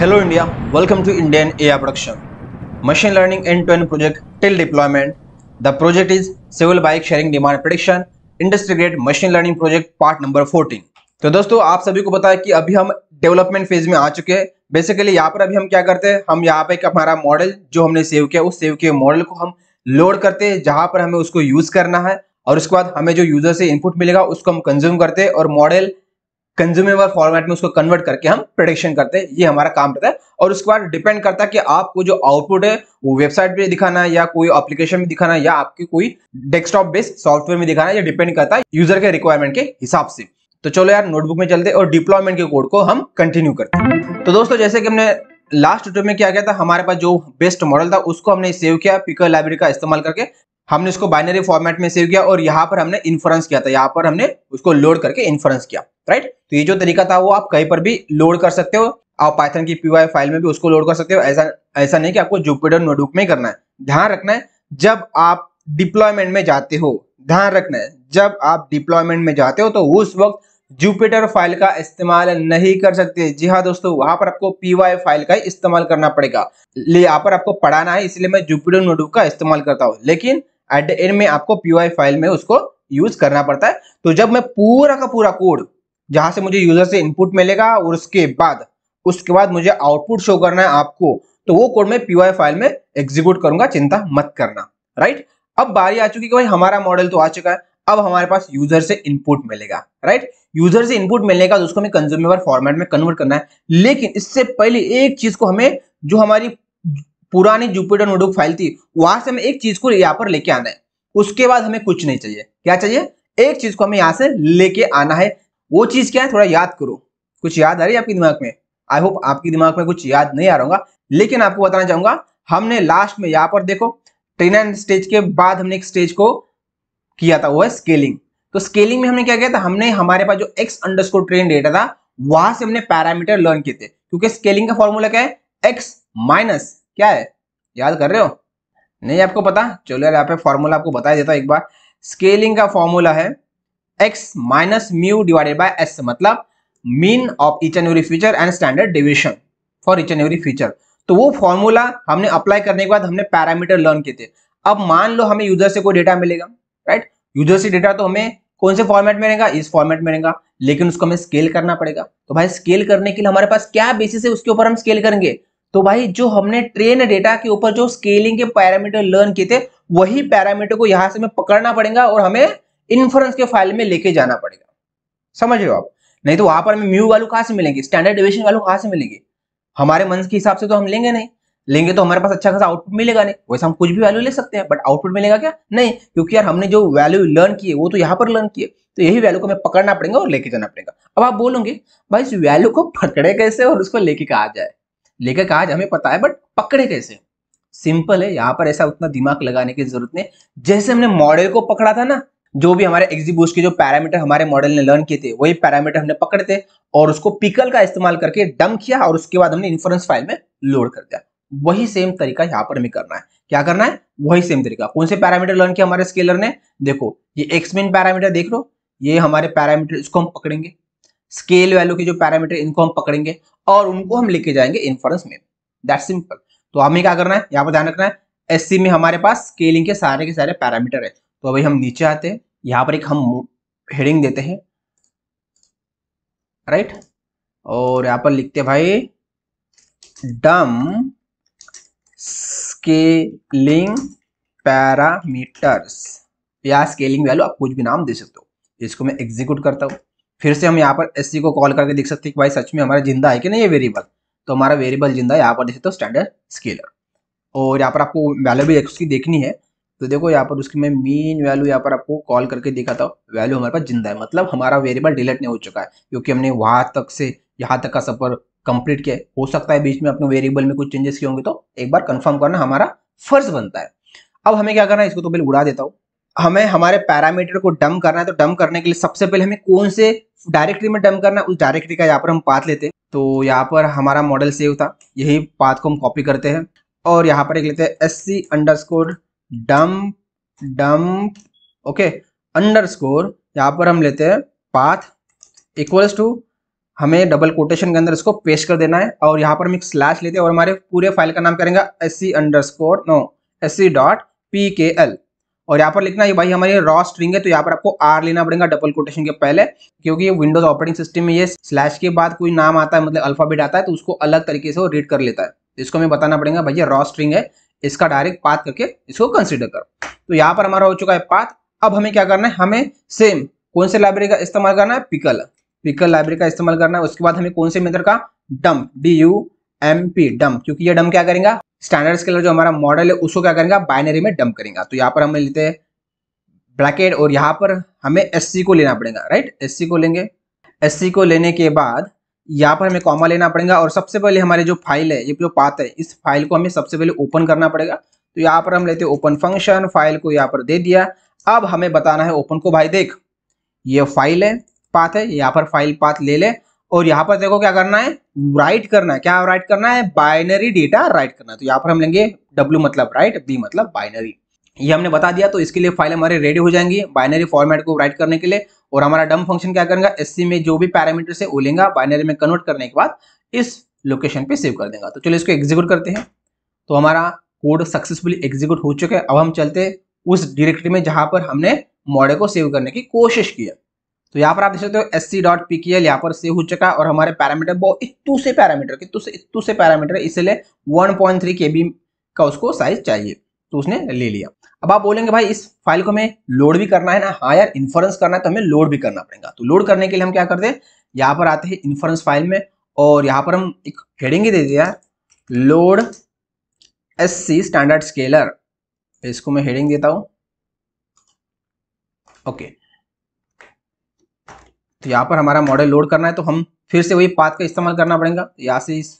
hello India welcome to Indian A R production machine learning end to end project till deployment the project is Seoul bike sharing demand prediction industry grade machine learning project part number fourteen तो दोस्तों आप सभी को बताया कि अभी हम development phase में आ चुके हैं बेसिकली यहाँ पर अभी हम क्या करते हैं हम यहाँ पर एक हमारा मॉडल जो हमने सेव किया उस सेव किए मॉडल को हम लोड करते हैं जहाँ पर हमें उसको यूज करना है और उसके बाद हमें जो यूजर से इनपुट मिलेगा उसको हम कंज्यूम करते हैं और मॉडल कंज्यूमेबल फॉर्मेट में उसको कन्वर्ट करके हम प्रोडक्शन करते हैं ये हमारा काम रहता है और उसके बाद डिपेंड करता है कि आपको जो आउटपुट है वो वेबसाइट पे दिखाना है या कोई एप्लीकेशन में दिखाना है या आपके कोई डेस्कटॉप बेस्ड सॉफ्टवेयर में दिखाना है ये डिपेंड करता है यूजर के रिक्वायरमेंट के हिसाब से तो चलो यार नोटबुक में चलते और डिप्लॉयमेंट के कोड को हम कंटिन्यू करते हैं तो दोस्तों जैसे कि हमने लास्ट ट्यूटोरियल में क्या किया था हमारे पास जो बेस्ट मॉडल था उसको हमने सेव किया पिकर लाइब्रेरी का इस्तेमाल करके हमने इसको बाइनरी फॉर्मेट में सेव किया और यहाँ पर हमने इन्फ्रेंस किया था यहाँ पर हमने उसको लोड करके इन्फ्रेंस किया राइट तो ये जो तरीका था वो आप कहीं पर भी लोड कर सकते हो आप पाइथन की पी फाइल में भी उसको लोड कर सकते हो ऐसा ऐसा नहीं कि आपको जुपिटर नोटबुक में करना है ध्यान रखना है जब आप डिप्लॉयमेंट में जाते हो ध्यान रखना है जब आप डिप्लॉयमेंट में जाते हो तो उस वक्त जुपिटर फाइल का इस्तेमाल नहीं कर सकते जी हाँ दोस्तों वहां पर आपको पीवाई फाइल का इस्तेमाल करना पड़ेगा यहाँ पर आपको पढ़ाना है इसलिए मैं जुपिटर नोटबुक का इस्तेमाल करता हूँ लेकिन एट द एंड में आपको पीवाई फाइल में उसको यूज करना पड़ता है तो जब मैं पूरा का पूरा कोड जहां से मुझे यूजर से इनपुट मिलेगा और उसके बाद उसके बाद मुझे आउटपुट शो करना है आपको तो वो कोड मैं पीवाई फाइल में एग्जीक्यूट करूंगा चिंता मत करना राइट अब बारी आ चुकी है भाई हमारा मॉडल तो आ चुका है अब हमारे पास यूजर से इनपुट मिलेगा राइट यूजर से इनपुट मिलने का उसको हमें कंज्यूमेबल फॉर्मेट में कन्वर्ट करना है लेकिन इससे पहले एक चीज को हमें जो हमारी पुरानी जुपिटर नोटबुक फाइल थी वहां से हमें एक चीज को यहाँ पर लेके आना है उसके बाद हमें कुछ नहीं चाहिए क्या चाहिए एक चीज को हमें यहाँ से लेके आना है वो चीज क्या है थोड़ा याद करो कुछ याद आ रही है आपके दिमाग में आई होप आपके दिमाग में कुछ याद नहीं आ रहा होगा लेकिन आपको बताना चाहूंगा हमने लास्ट में यहाँ पर देखो ट्रेनर स्टेज के बाद हमने एक स्टेज को किया था वो है स्केलिंग तो स्केलिंग में हमने क्या किया था हमने हमारे पास जो एक्स अंडरस्कोर ट्रेन डेटा था वहां से हमने पैरामीटर लर्न किए थे क्योंकि स्केलिंग का फॉर्मूला क्या है एक्स माइनस क्या है याद कर रहे हो नहीं आपको पता चलो यार यहाँ पे फॉर्मूला आपको बता देता हूँ एक बार स्केलिंग का फॉर्मूला है X minus mu divided by S मतलब mean of each and every feature and standard deviation for each and every feature तो वो फॉर्मूला हमने अप्लाई करने के बाद हमने पैरामीटर लर्न किए थे अब मान लो हमें यूजर से कोई डेटा मिलेगा राइट यूजर से डेटा तो हमें कौन से फॉर्मेट में रहेगा इस फॉर्मेट में रहेगा लेकिन उसको हमें स्केल करना पड़ेगा तो भाई स्केल करने के लिए हमारे पास क्या बेसिस है उसके ऊपर हम स्केल करेंगे तो भाई जो हमने ट्रेन डेटा के ऊपर जो स्केलिंग के पैरामीटर लर्न किए थे वही पैरामीटर को यहां से हमें पकड़ना पड़ेगा और हमें इन्फ्रेंस के फाइल में लेके जाना पड़ेगा समझ रहे हो आप नहीं तो वहां पर हमें म्यू वालू कहाँ से मिलेंगे स्टैंडर्ड डिविएशन वालू कहाँ से मिलेंगे हमारे मन के हिसाब से तो हम लेंगे नहीं लेंगे तो हमारे पास अच्छा खासा आउटपुट मिलेगा नहीं वैसे हम कुछ भी वैल्यू ले सकते हैं बट आउटपुट मिलेगा क्या नहीं क्योंकि यार हमने जो वैल्यू लर्न किए वो तो यहाँ पर लर्न किए तो यही वैल्यू को हमें पकड़ना पड़ेगा और लेके जाना पड़ेगा अब आप बोलोगे भाई इस वैल्यू को पकड़े कैसे और उसको लेके कहा जाए लेके कहा जाए हमें पता है बट पकड़े कैसे सिंपल है यहाँ पर ऐसा उतना दिमाग लगाने की जरूरत नहीं जैसे हमने मॉडल को पकड़ा था ना जो भी हमारे एग्जीबूस्ट के जो पैरामीटर हमारे मॉडल ने लर्न किए थे वही पैरामीटर हमने थे और उसको पिकल का इस्तेमाल करके डम किया और उसके बाद हमने इन्फ्रेंस फाइल में लोड कर दिया वही सेम तरीका यहाँ पर हमें करना है क्या करना है वही सेम तरीका कौन से पैरामीटर लर्न किया हमारे स्केलर ने देखो ये एक्समेन पैरामीटर देख लो ये हमारे पैरामीटर इसको हम पकड़ेंगे स्केल वैल्यू के जो पैरामीटर इनको हम पकड़ेंगे और उनको हम लेके जाएंगे इन्फरेंस में दैट सिंपल तो हमें क्या करना है यहाँ पर ध्यान रखना है एस में हमारे पास स्केलिंग के सारे के सारे पैरामीटर है तो अभी हम नीचे आते हैं यहाँ पर एक हम हेडिंग देते हैं राइट और यहाँ पर लिखते भाई डम स्केलिंग पैरामीटर्स या स्केलिंग वैल्यू आप कुछ भी नाम दे सकते हो इसको मैं एग्जीक्यूट करता हूँ फिर से हम यहाँ पर एस को कॉल करके देख सकते हैं कि भाई सच में हमारा जिंदा है कि नहीं ये वेरिएबल तो हमारा वेरिएबल जिंदा यहाँ पर देख सकते हो स्टैंडर्ड स्केलर और यहाँ पर आपको वैल्यू भी उसकी देखनी है तो देखो यहाँ पर उसकी मैं मीन वैल्यू यहाँ पर आपको कॉल करके दिखाता हूँ वैल्यू हमारे पास जिंदा है मतलब हमारा वेरिएबल डिलीट नहीं हो चुका है क्योंकि हमने वहाँ तक से यहाँ तक का सफर कंप्लीट किया हो सकता है बीच में अपने वेरिएबल में कुछ चेंजेस किए होंगे तो एक बार कन्फर्म करना हमारा फर्ज बनता है अब हमें क्या करना है इसको तो पहले उड़ा देता हूँ हमें हमारे पैरामीटर को डम करना है तो डम करने के लिए सबसे पहले हमें कौन से डायरेक्टरी में डम करना है उस डायरेक्टरी का यहाँ पर हम पाथ लेते हैं तो यहाँ पर हमारा मॉडल सेव था यही पाथ को हम कॉपी करते हैं और यहाँ पर एक लेते हैं S C underscore dump dump okay underscore यहां पर हम लेते हैं पाथ इक्वल्स टू हमें डबल कोटेशन के अंदर इसको पेश कर देना है और यहाँ पर हम एक स्लैश लेते हैं और हमारे पूरे फाइल का नाम करेंगे S C underscore no S C dot P K L और यहाँ पर लिखना है भाई हमारी रॉ स्ट्रिंग है तो यहाँ पर आपको आर लेना पड़ेगा डबल कोटेशन के पहले क्योंकि विंडोज ऑपरेटिंग सिस्टम में ये स्लैश के बाद कोई नाम आता है मतलब अल्फाबेट आता है तो उसको अलग तरीके से वो रीड कर लेता है इसको हमें बताना पड़ेगा ये रॉ स्ट्रिंग है इसका डायरेक्ट पाथ करके इसको कंसिडर करो तो यहाँ पर हमारा हो चुका है पाथ अब हमें क्या करना है हमें सेम कौन से लाइब्रेरी का इस्तेमाल करना है पिकल पिकल लाइब्रेरी का इस्तेमाल करना है उसके बाद हमें कौन से मेथड का dump D U M P dump क्योंकि ये डम्प क्या करेगा स्टैंडर्ड स्केलर जो हमारा मॉडल है उसको क्या करेगा बाइनरी में डम्प करेगा तो यहाँ पर हम लेते हैं ब्रैकेट और यहाँ पर हमें एस को लेना पड़ेगा राइट एस को लेंगे एस को लेने के बाद यहाँ पर हमें कॉमा लेना पड़ेगा और सबसे पहले हमारे जो फाइल है ये जो पात है इस फाइल को हमें सबसे पहले ओपन करना पड़ेगा तो यहाँ पर हम लेते हैं ओपन फंक्शन फाइल को यहाँ पर दे दिया अब हमें बताना है ओपन को भाई देख ये फाइल है पाथ है यहाँ पर फाइल पाथ ले ले और यहाँ पर देखो क्या करना है राइट करना है क्या राइट करना है बाइनरी डेटा राइट करना है तो यहाँ पर हम लेंगे डब्ल्यू मतलब राइट बी मतलब बाइनरी ये हमने बता दिया तो इसके लिए फाइल हमारे रेडी हो जाएंगी बाइनरी फॉर्मेट को राइट करने के लिए और हमारा डम फंक्शन क्या करेगा एस में जो भी पैरामीटर से वो लेगा बाइनरी में कन्वर्ट करने के बाद इस लोकेशन पे सेव कर देगा तो चलो इसको एग्जीक्यूट करते हैं तो हमारा कोड सक्सेसफुली एग्जीक्यूट हो चुका है अब हम चलते उस डिरेक्टरी में जहां पर हमने मॉडल को सेव करने की कोशिश किया तो यहाँ पर आप देख सकते हो एस सी डॉट पी के यहाँ पर सेव हो चुका है और हमारे पैरामीटर बहुत इतू से पैरामीटर कितु से इतू से पैरामीटर इसलिए one point three K B का उसको साइज चाहिए तो उसने ले लिया अब आप बोलेंगे भाई इस फाइल को हमें लोड भी करना है ना हायर इन्फरेंस करना है तो हमें लोड भी करना पड़ेगा तो लोड करने के लिए हम क्या करते हैं यहाँ पर आते हैं इन्फरेंस फाइल में और यहाँ पर हम एक हेडिंग दे दिया load S C standard scaler इसको मैं हेडिंग देता हूँ ओके तो यहाँ पर हमारा मॉडल लोड करना है तो हम फिर से वही पाथ का इस्तेमाल करना पड़ेगा यहाँ से इस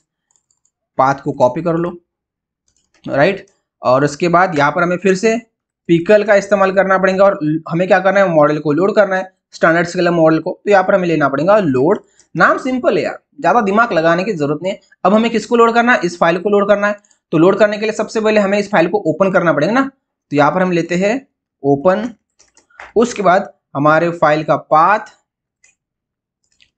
पाथ को कॉपी कर लो राइट और उसके बाद यहाँ पर हमें फिर से पिकल का इस्तेमाल करना पड़ेगा और हमें क्या करना है मॉडल को लोड करना है स्टैंडर्ड स्केल मॉडल को तो यहाँ पर हमें लेना पड़ेगा लोड नाम सिंपल है यार ज़्यादा दिमाग लगाने की जरूरत नहीं है अब हमें किसको लोड करना है इस फाइल को लोड करना है तो लोड करने के लिए सबसे पहले हमें इस फाइल को ओपन करना पड़ेगा ना तो यहाँ पर हम लेते हैं ओपन उसके बाद हमारे फाइल का पाथ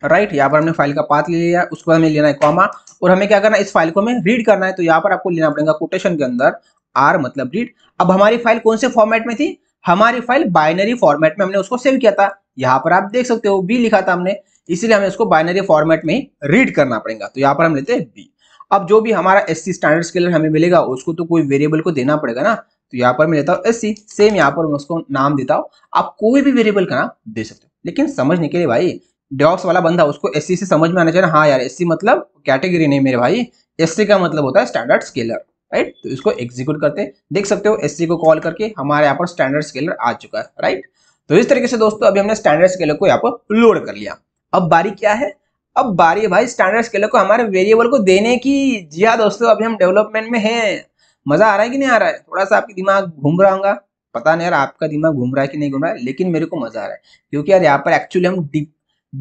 राइट यहाँ पर हमने फाइल का पाथ ले लिया उसके बाद हमें लेना है कॉमा और हमें क्या करना है इस फाइल को हमें रीड करना है तो यहाँ पर आपको लेना पड़ेगा कोटेशन के अंदर आर मतलब रीड अब हमारी फाइल कौन से फॉर्मेट में थी हमारी फाइल बाइनरी फॉर्मेट में हमने उसको सेव किया था यहाँ पर आप देख सकते हो बी लिखा था हमने इसलिए हमें उसको बाइनरी फॉर्मेट में रीड करना पड़ेगा तो यहाँ पर हम लेते हैं बी अब जो भी हमारा एस सी स्टैंडर्ड स्केलर हमें मिलेगा उसको तो कोई वेरिएबल को देना पड़ेगा ना तो यहाँ पर मैं लेता हूँ एस सी सेम यहाँ पर मैं उसको नाम देता हूँ आप कोई भी वेरिएबल का नाम दे सकते हो लेकिन समझने के लिए भाई डॉक्स वाला बंदा उसको एस से समझ में आना चाहिए हाँ यार एस मतलब कैटेगरी नहीं मेरे भाई एस का मतलब होता है स्टैंडर्ड स्केलर राइट तो इसको एग्जीक्यूट करते हैं देख सकते हो एस को कॉल करके हमारे यहाँ पर स्टैंडर्ड स्केलर आ चुका है राइट तो इस तरीके से दोस्तों अभी हमने स्टैंडर्ड स्केलर को यहाँ पर लोड कर लिया अब बारी क्या है अब बारी भाई स्टैंडर्ड स्केलर को हमारे वेरिएबल को देने की जी हाँ दोस्तों अभी हम डेवलपमेंट में हैं मजा आ रहा है कि नहीं आ रहा है थोड़ा सा आपके दिमाग घूम रहा होगा पता नहीं यार आपका दिमाग घूम रहा है कि नहीं घूम रहा है लेकिन मेरे को मजा आ रहा है क्योंकि यार यहाँ पर एक्चुअली हम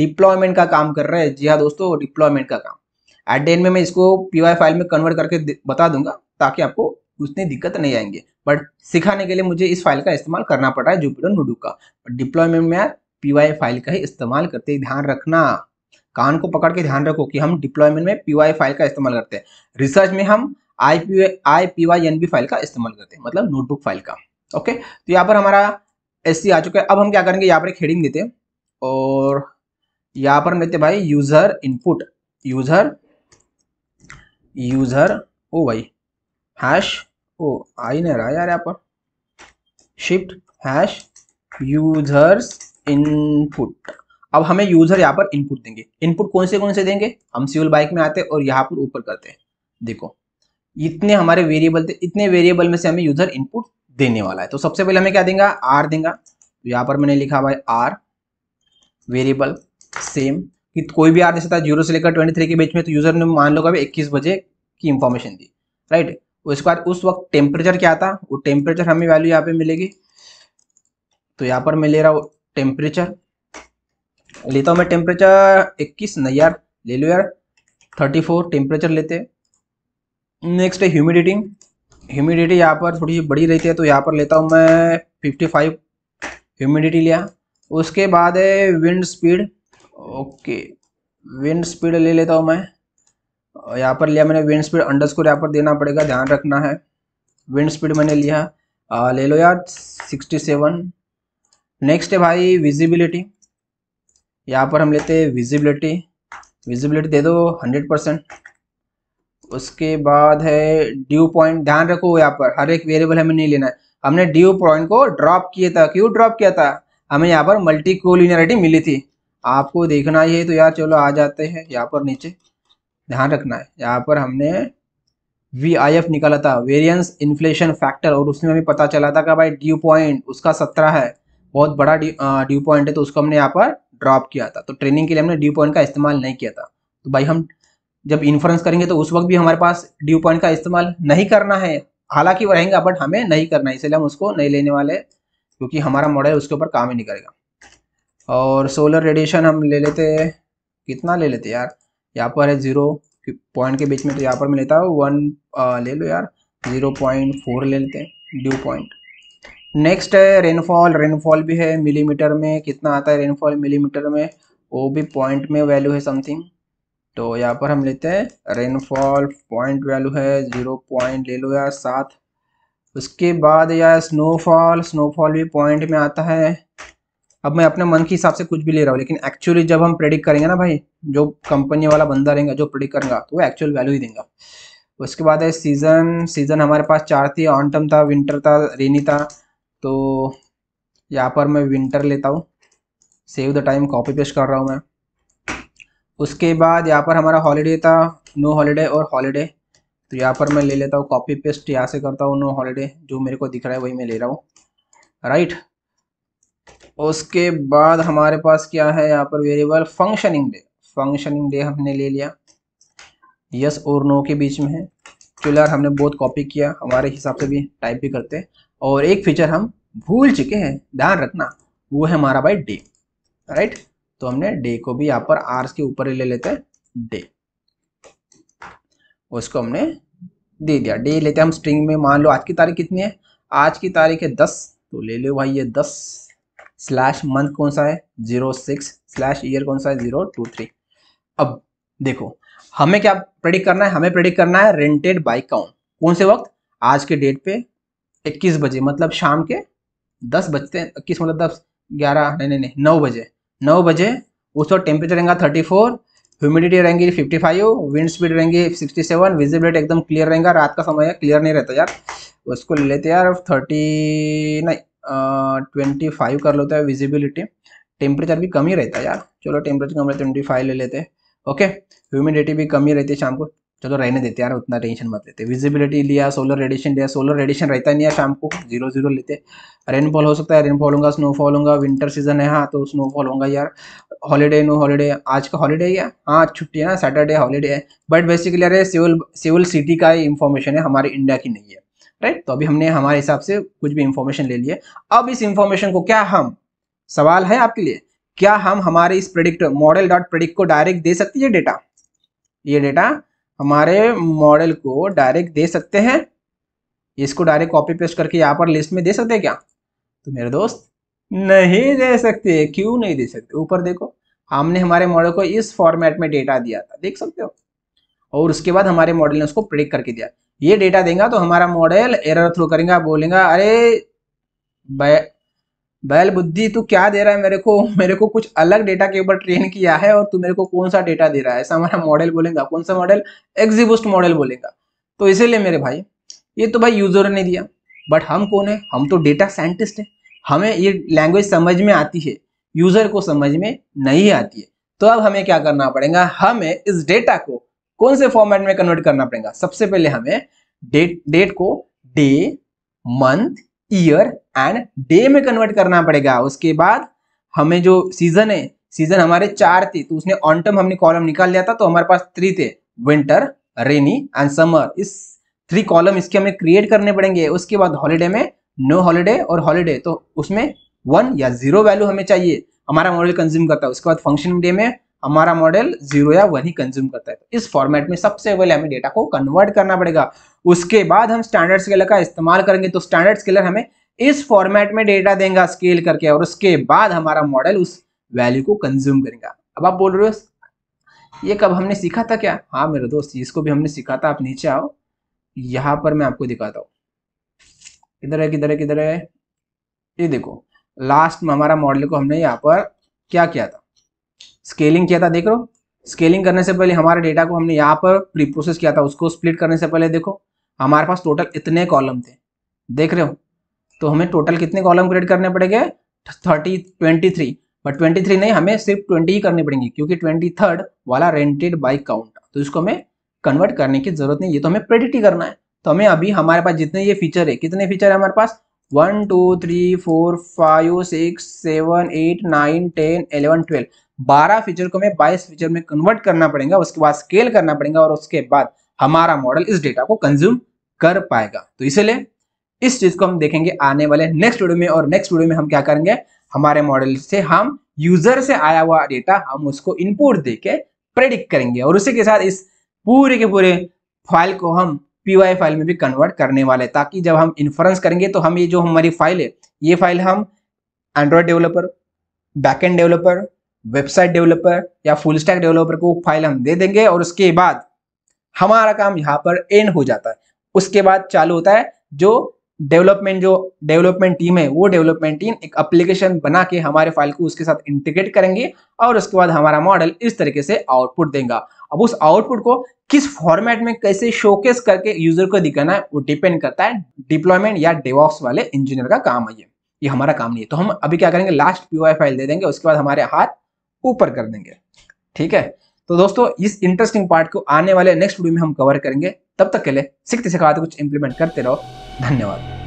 डिप्लॉयमेंट का काम कर रहे हैं जी हाँ दोस्तों डिप्लॉयमेंट का काम एट में मैं इसको पी फाइल में कन्वर्ट करके बता दूंगा ताकि आपको उतनी दिक्कत नहीं आएंगे बट सिखाने के लिए मुझे इस फाइल का इस्तेमाल करना पड़ रहा है जुपिटर नोडू का डिप्लॉयमेंट में पी फाइल का ही इस्तेमाल करते ध्यान रखना कान को पकड़ के ध्यान रखो कि हम डिप्लॉयमेंट में पी फाइल का इस्तेमाल करते हैं रिसर्च में हम I P I P Y N B file का इस्तेमाल करते हैं मतलब नोटबुक फाइल का ओके तो यहाँ पर हमारा एस आ चुका है अब हम क्या करेंगे यहाँ पर एक हेडिंग देते हैं और यहाँ पर देते भाई user input user user O भाई हैश ओ आई नहीं रहा यार यहाँ पर शिफ्ट हैश यूजर्स इनपुट अब हमें यूजर यहाँ पर इनपुट देंगे इनपुट कौन से कौन से देंगे हम सिविल बाइक में आते हैं और यहाँ पर ऊपर करते हैं देखो इतने हमारे वेरिएबल थे इतने वेरिएबल में से हमें यूजर इनपुट देने वाला है तो सबसे पहले हमें क्या देंगे आर देगा तो यहाँ पर मैंने लिखा भाई आर वेरिएबल सेम कि कोई भी आर दे सकता है जीरो से लेकर ट्वेंटी थ्री के बीच में तो यूजर ने मान लो कभी इक्कीस बजे की इन्फॉर्मेशन दी राइट उसके बाद उस वक्त टेम्परेचर क्या था वो टेम्परेचर हमें वैल्यू यहाँ पे मिलेगी तो यहाँ पर मैं ले रहा हूँ टेम्परेचर लेता हूँ मैं टेम्परेचर इक्कीस नहीं यार ले लो यार थर्टी फोर टेम्परेचर लेते नेक्स्ट है ह्यूमिडिटी ह्यूमिडिटी यहाँ पर थोड़ी सी बड़ी रहती है तो यहाँ पर लेता हूँ मैं फिफ्टी फाइव ह्यूमिडिटी लिया उसके बाद है wind speed okay wind speed ले लेता हूँ मैं यहाँ पर लिया मैंने विंड स्पीड अंडर स्कोर यहाँ पर देना पड़ेगा ध्यान रखना है विंड स्पीड मैंने लिया आ, ले लो यार सिक्सटी सेवन नेक्स्ट है भाई विजिबिलिटी यहाँ पर हम लेते हैं विजिबिलिटी विजिबिलिटी दे दो हंड्रेड परसेंट उसके बाद है ड्यू पॉइंट ध्यान रखो यहाँ पर हर एक वेरिएबल हमें नहीं लेना है हमने ड्यू पॉइंट को ड्रॉप किया था क्यों ड्रॉप किया था हमें यहाँ पर मल्टी कोलिनरिटी मिली थी आपको देखना ही है तो यार चलो आ जाते हैं यहाँ पर नीचे ध्यान रखना है यहाँ पर हमने वी आई एफ निकाला था वेरियंस इन्फ्लेशन फैक्टर और उसमें हमें पता चला था कि भाई ड्यू पॉइंट उसका सत्रह है बहुत बड़ा ड्यू पॉइंट है तो उसको हमने यहाँ पर ड्रॉप किया था तो ट्रेनिंग के लिए हमने ड्यू पॉइंट का इस्तेमाल नहीं किया था तो भाई हम जब इन्फ्रेंस करेंगे तो उस वक्त भी हमारे पास ड्यू पॉइंट का इस्तेमाल नहीं करना है हालांकि वो रहेंगे बट हमें नहीं करना है इसलिए हम उसको नहीं लेने वाले क्योंकि हमारा मॉडल उसके ऊपर काम ही नहीं करेगा और सोलर रेडिएशन हम ले लेते कितना ले लेते यार यहाँ पर है जीरो पॉइंट के बीच में तो यहाँ पर मैं लेता हूँ वन ले लो यार जीरो पॉइंट फोर ले लेते हैं ड्यू पॉइंट नेक्स्ट है रेनफॉल रेनफॉल भी है मिलीमीटर में कितना आता है रेनफॉल मिलीमीटर में वो भी पॉइंट में वैल्यू है समथिंग तो यहाँ पर हम लेते हैं रेनफॉल पॉइंट वैल्यू है ज़ीरो पॉइंट ले लो यार सात उसके बाद यार स्नोफॉल स्नोफॉल भी पॉइंट में आता है अब मैं अपने मन के हिसाब से कुछ भी ले रहा हूँ लेकिन एक्चुअली जब हम प्रेडिक्ट करेंगे ना भाई जो कंपनी वाला बंदा रहेगा जो प्रेडिक्ट करेगा तो वो एक्चुअल वैल्यू ही देगा उसके बाद है सीज़न सीज़न हमारे पास चार थी ऑनटम था विंटर था रेनी था तो यहाँ पर मैं विंटर लेता हूँ save the time copy paste कर रहा हूँ मैं उसके बाद यहाँ पर हमारा हॉलीडे था नो हॉलीडे और हॉलीडे तो यहाँ पर मैं ले लेता हूँ कॉपी पेस्ट यहाँ से करता हूँ नो हॉलीडे जो मेरे को दिख रहा है वही मैं ले रहा हूँ राइट उसके बाद हमारे पास क्या है यहाँ पर variable functioning day functioning day हमने ले लिया यस और नो के बीच में है क्यूलर हमने बहुत कॉपी किया हमारे हिसाब से भी टाइप भी करते हैं और एक फीचर हम भूल चुके हैं ध्यान रखना वो है हमारा भाई डे राइट तो हमने डे को भी यहाँ पर आर्स के ऊपर ही ले लेते हैं डे उसको हमने दे दिया डे लेते हैं हम स्ट्रिंग में मान लो आज की तारीख कितनी है आज की तारीख है दस तो ले लो भाई ये दस स्लैश मंथ कौन सा है जीरो सिक्स स्लैश ईयर कौन सा है जीरो टू थ्री अब देखो हमें क्या प्रेडिक्ट करना है हमें प्रेडिक्ट करना है रेंटेड बाई काउंट कौन से वक्त आज के डेट पे 21 बजे मतलब शाम के 10 बजते हैं इक्कीस मतलब दस ग्यारह नहीं नहीं नहीं नौ बजे नौ बजे उस वक्त टेम्परेचर थर्टी फोर ह्यूमिडिटी रहेंगी 55 विंड स्पीड रहेंगी 67 विजिबिलिटी एकदम क्लियर रहेगा रात का समय क्लियर नहीं रहता यार उसको ले लेते यार 30 नहीं ट्वेंटी फाइव कर लेते हैं विजिबिलिटी टेम्परेचर भी कम ही रहता है यार चलो टेम्परेचर कम रहता है ट्वेंटी फाइव ले लेते हैं ओके ह्यूमिडिटी भी कम ही रहती है शाम को चलो रहने देते यार उतना टेंशन मत लेते विजिबिलिटी लिया सोलर रेडिएशन लिया सोलर रेडिएशन रहता नहीं है शाम को जीरो जीरो लेते रेनफॉल हो सकता है रेनफॉल होगा स्नोफॉल होगा विंटर सीजन है हाँ तो स्नोफॉल होगा यार हॉलीडे नो हॉलीडे आज का हॉलीडे है हाँ छुट्टी है ना सैटरडे हॉलीडे है बट बेसिकली यार सिविल सिविल सिटी का ही इन्फॉर्मेशन है हमारे इंडिया की नहीं है राइट तो अभी हमने हमारे हिसाब से कुछ भी इंफॉर्मेशन ले लिए अब इस इंफॉर्मेशन को क्या हम सवाल है आपके लिए क्या हम हमारे इस प्रेडिक्ट मॉडल डॉट प्रेडिक्ट को डायरेक्ट दे सकते हैं ये डेटा ये डेटा हमारे मॉडल को डायरेक्ट दे सकते हैं इसको डायरेक्ट कॉपी पेस्ट करके यहाँ पर लिस्ट में दे सकते हैं क्या तो मेरे दोस्त नहीं दे सकते क्यों नहीं दे सकते ऊपर देखो हमने हमारे मॉडल को इस फॉर्मेट में डेटा दिया था देख सकते हो और उसके बाद हमारे मॉडल ने उसको प्रेडिक्ट करके दिया ये डेटा देगा तो हमारा मॉडल एरर थ्रो करेगा बोलेगा अरे बैल बुद्धि तू क्या दे रहा है मेरे को मेरे को कुछ अलग डेटा के ऊपर ट्रेन किया है और तू मेरे को कौन सा डेटा दे रहा है ऐसा हमारा मॉडल बोलेगा कौन सा मॉडल एग्जीबूस्ट मॉडल बोलेगा तो इसीलिए मेरे भाई ये तो भाई यूजर ने दिया बट हम कौन है हम तो डेटा साइंटिस्ट है हमें ये लैंग्वेज समझ में आती है यूजर को समझ में नहीं आती है तो अब हमें क्या करना पड़ेगा हमें इस डेटा को कौन से फॉर्मेट में कन्वर्ट करना पड़ेगा सबसे पहले हमें डेट डेट को day month year and day में कन्वर्ट करना पड़ेगा उसके बाद हमें जो सीजन है सीजन हमारे चार थे तो उसने ऑनटम हमने कॉलम निकाल लिया था तो हमारे पास थ्री थे विंटर रेनी एंड समर इस थ्री कॉलम इसके हमें क्रिएट करने पड़ेंगे उसके बाद हॉलीडे में नो हॉलीडे और हॉलीडे तो उसमें वन या जीरो वैल्यू हमें चाहिए हमारा मॉडल कंज्यूम करता है उसके बाद फंक्शन डे में हमारा मॉडल जीरो या वन ही कंज्यूम करता है तो इस फॉर्मेट में सबसे पहले हमें डेटा को कन्वर्ट करना पड़ेगा उसके बाद हम स्टैंडर्ड स्केलर का इस्तेमाल करेंगे तो स्टैंडर्ड स्केलर हमें इस फॉर्मेट में डेटा देगा स्केल करके और उसके बाद हमारा मॉडल उस वैल्यू को कंज्यूम करेगा अब आप बोल रहे हो ये कब हमने सीखा था क्या हाँ मेरे दोस्त इसको भी हमने सीखा था आप नीचे आओ यहाँ पर मैं आपको दिखाता हूं किधर है किधर है किधर है ये देखो लास्ट में हमारा मॉडल को हमने यहाँ पर क्या किया था स्केलिंग किया था देख लो स्केलिंग करने से पहले हमारे डेटा को हमने यहाँ पर प्रीप्रोसेस किया था उसको स्प्लिट करने से पहले देखो हमारे पास टोटल इतने कॉलम थे देख रहे हो तो हमें टोटल कितने कॉलम क्रिएट करने पड़ेंगे thirty twenty three but twenty three नहीं हमें सिर्फ ट्वेंटी ही करनी पड़ेंगे क्योंकि ट्वेंटी थर्ड वाला रेंटेड बाइक काउंट तो इसको हमें कन्वर्ट करने की जरूरत नहीं ये तो हमें प्रेडिक्ट ही करना है तो हमें अभी हमारे पास जितने ये फीचर है कितने फीचर है हमारे पास one two three four five six seven eight nine ten eleven twelve 12 feature को हमें 22 फीचर में कन्वर्ट करना पड़ेगा उसके बाद स्केल करना पड़ेगा और उसके बाद हमारा मॉडल इस डेटा को कंज्यूम कर पाएगा तो इसलिए इस चीज को हम देखेंगे आने वाले नेक्स्ट वीडियो में और नेक्स्ट वीडियो में हम क्या करेंगे हमारे मॉडल से हम यूजर से आया हुआ डेटा हम उसको इनपुट दे के प्रेडिक्ट करेंगे और उसी के साथ इस पूरे के पूरे फाइल को हम पीवाई फाइल में भी कन्वर्ट करने वाले ताकि जब हम इन्फ्रेंस करेंगे तो हम ये जो हमारी फाइल है ये फाइल हम android developer backend developer website developer या फुल स्टैक डेवलपर को फाइल हम दे देंगे और उसके बाद हमारा काम यहाँ पर एंड हो जाता है उसके बाद चालू होता है जो डेवलपमेंट जो डेवलपमेंट टीम है वो डेवलपमेंट टीम एक एप्लीकेशन बना के हमारे फाइल को उसके साथ इंटीग्रेट करेंगे और उसके बाद हमारा मॉडल इस तरीके से आउटपुट देगा अब उस आउटपुट को किस फॉर्मेट में कैसे शोकेस करके यूजर को दिखाना है वो डिपेंड करता है डिप्लॉयमेंट या डेवॉक्स वाले इंजीनियर का काम है ये हमारा काम नहीं है तो हम अभी क्या करेंगे लास्ट पी फाइल दे देंगे उसके बाद हमारे हाथ ऊपर कर देंगे ठीक है तो दोस्तों इस इंटरेस्टिंग पार्ट को आने वाले नेक्स्ट वीडियो में हम कवर करेंगे तब तक के लिए सीखते सिखाते कुछ इंप्लीमेंट करते रहो धन्यवाद